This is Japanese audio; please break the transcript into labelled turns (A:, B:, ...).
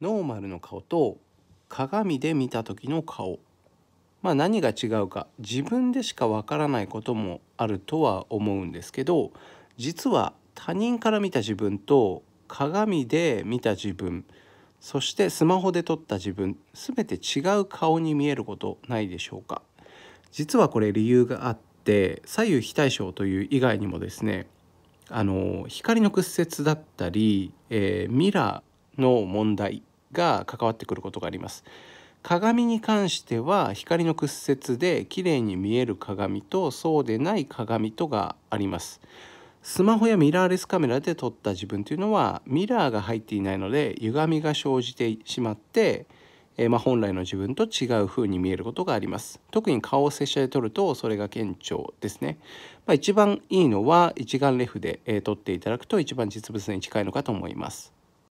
A: ノーマルの顔と鏡で見た時の顔まあ何が違うか自分でしかわからないこともあるとは思うんですけど実は他人から見た自分と鏡で見た自分そしてスマホで撮った自分全て違う顔に見えることないでしょうか実はこれ理由があって左右非対称という以外にもですねあの光の屈折だったり、えー、ミラーの問題が関わってくることがあります。鏡に関しては光の屈折で綺麗に見える鏡とそうでない鏡とがあります。スマホやミラーレスカメラで撮った自分というのはミラーが入っていないので歪みが生じてしまって、えまあ、本来の自分と違う風に見えることがあります特に顔を拙者で撮るとそれが顕著ですね、まあ、一番いいのは一眼レフで、撮っていただくと一番実物に近いのかと思います